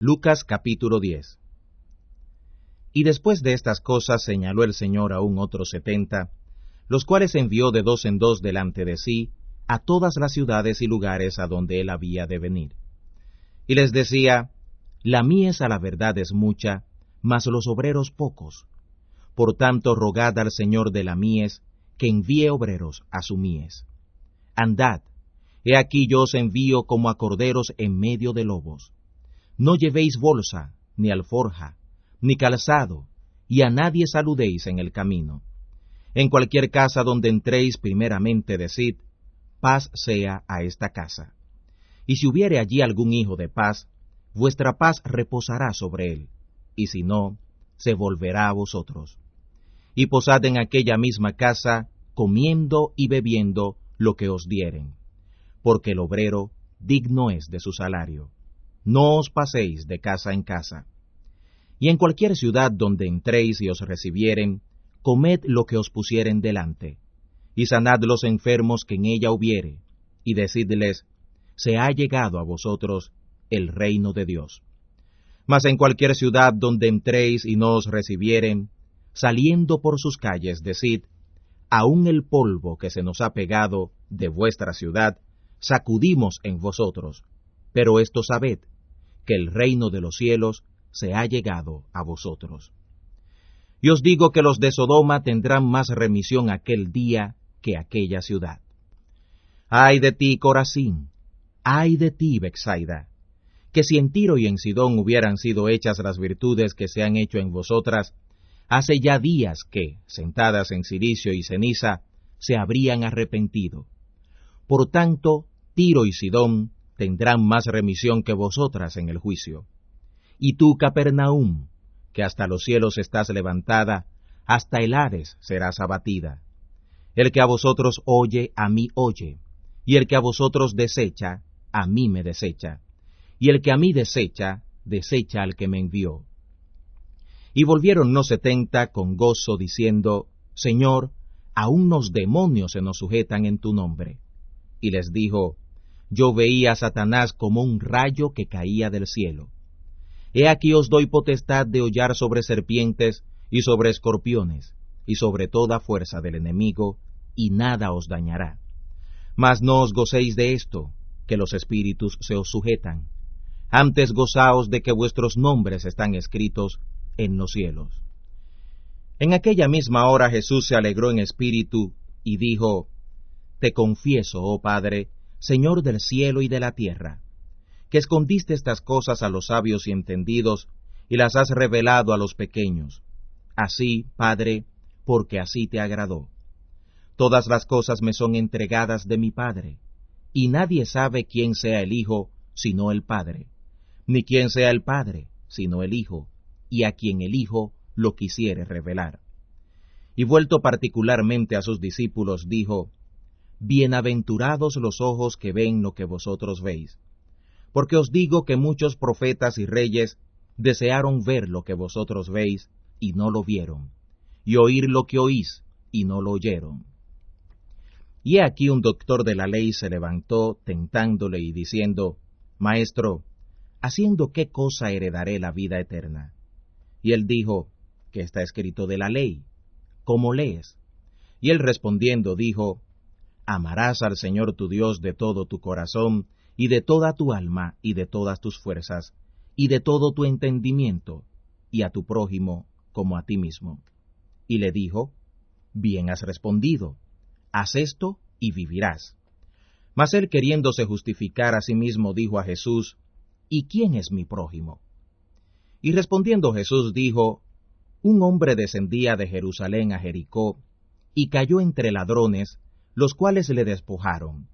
Lucas capítulo 10 Y después de estas cosas señaló el Señor a un otro setenta, los cuales envió de dos en dos delante de sí, a todas las ciudades y lugares a donde él había de venir. Y les decía, La mies a la verdad es mucha, mas los obreros pocos. Por tanto, rogad al Señor de la mies, que envíe obreros a su mies. Andad, he aquí yo os envío como a corderos en medio de lobos. No llevéis bolsa, ni alforja, ni calzado, y a nadie saludéis en el camino. En cualquier casa donde entréis primeramente decid, paz sea a esta casa. Y si hubiere allí algún hijo de paz, vuestra paz reposará sobre él, y si no, se volverá a vosotros. Y posad en aquella misma casa, comiendo y bebiendo lo que os dieren, porque el obrero digno es de su salario no os paséis de casa en casa. Y en cualquier ciudad donde entréis y os recibieren, comed lo que os pusieren delante, y sanad los enfermos que en ella hubiere, y decidles, se ha llegado a vosotros el reino de Dios. Mas en cualquier ciudad donde entréis y no os recibieren, saliendo por sus calles, decid, aun el polvo que se nos ha pegado de vuestra ciudad, sacudimos en vosotros. Pero esto sabed, que el reino de los cielos se ha llegado a vosotros. Y os digo que los de Sodoma tendrán más remisión aquel día que aquella ciudad. Ay de ti, Corazín, ay de ti, Bexaida, que si en Tiro y en Sidón hubieran sido hechas las virtudes que se han hecho en vosotras, hace ya días que, sentadas en cilicio y ceniza, se habrían arrepentido. Por tanto, Tiro y Sidón tendrán más remisión que vosotras en el juicio. Y tú, Capernaum, que hasta los cielos estás levantada, hasta el Hades serás abatida. El que a vosotros oye, a mí oye, y el que a vosotros desecha, a mí me desecha, y el que a mí desecha, desecha al que me envió. Y volvieron no setenta con gozo, diciendo, Señor, aún los demonios se nos sujetan en tu nombre. Y les dijo, yo veía a Satanás como un rayo que caía del cielo. He aquí os doy potestad de hollar sobre serpientes y sobre escorpiones, y sobre toda fuerza del enemigo, y nada os dañará. Mas no os gocéis de esto, que los espíritus se os sujetan. Antes gozaos de que vuestros nombres están escritos en los cielos. En aquella misma hora Jesús se alegró en espíritu y dijo, Te confieso, oh Padre, Señor del cielo y de la tierra, que escondiste estas cosas a los sabios y entendidos, y las has revelado a los pequeños. Así, Padre, porque así te agradó. Todas las cosas me son entregadas de mi Padre, y nadie sabe quién sea el Hijo sino el Padre, ni quién sea el Padre sino el Hijo, y a quien el Hijo lo quisiere revelar. Y vuelto particularmente a sus discípulos, dijo, Bienaventurados los ojos que ven lo que vosotros veis. Porque os digo que muchos profetas y reyes desearon ver lo que vosotros veis y no lo vieron, y oír lo que oís y no lo oyeron. Y aquí un doctor de la ley se levantó tentándole y diciendo, Maestro, ¿haciendo qué cosa heredaré la vida eterna? Y él dijo, que está escrito de la ley, ¿cómo lees? Y él respondiendo dijo, amarás al Señor tu Dios de todo tu corazón, y de toda tu alma, y de todas tus fuerzas, y de todo tu entendimiento, y a tu prójimo como a ti mismo. Y le dijo, Bien has respondido, haz esto y vivirás. Mas él queriéndose justificar a sí mismo dijo a Jesús, ¿Y quién es mi prójimo? Y respondiendo Jesús dijo, Un hombre descendía de Jerusalén a Jericó, y cayó entre ladrones, los cuales le despojaron,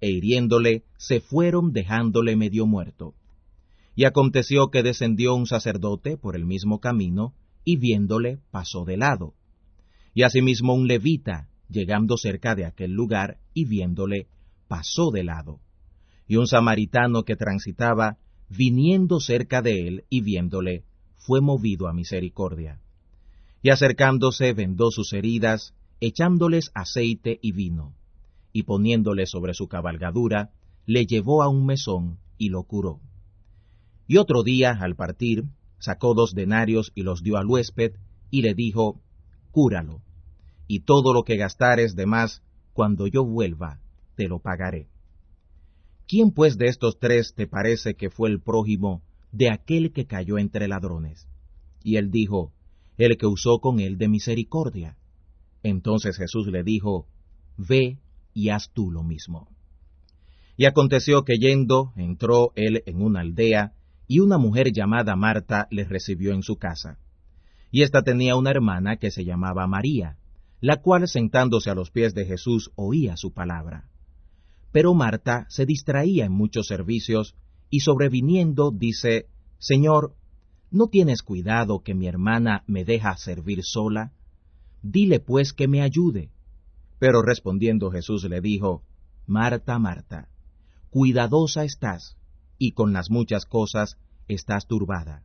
e hiriéndole se fueron dejándole medio muerto. Y aconteció que descendió un sacerdote por el mismo camino, y viéndole pasó de lado. Y asimismo un levita, llegando cerca de aquel lugar, y viéndole, pasó de lado. Y un samaritano que transitaba, viniendo cerca de él y viéndole, fue movido a misericordia. Y acercándose vendó sus heridas, echándoles aceite y vino, y poniéndole sobre su cabalgadura, le llevó a un mesón y lo curó. Y otro día, al partir, sacó dos denarios y los dio al huésped, y le dijo, Cúralo, y todo lo que gastares de más, cuando yo vuelva, te lo pagaré. ¿Quién pues de estos tres te parece que fue el prójimo de aquel que cayó entre ladrones? Y él dijo, El que usó con él de misericordia. Entonces Jesús le dijo, Ve y haz tú lo mismo. Y aconteció que yendo, entró él en una aldea, y una mujer llamada Marta le recibió en su casa. Y ésta tenía una hermana que se llamaba María, la cual sentándose a los pies de Jesús oía su palabra. Pero Marta se distraía en muchos servicios, y sobreviniendo dice, Señor, ¿no tienes cuidado que mi hermana me deja servir sola? Dile pues que me ayude. Pero respondiendo Jesús le dijo, Marta, Marta, cuidadosa estás, y con las muchas cosas estás turbada,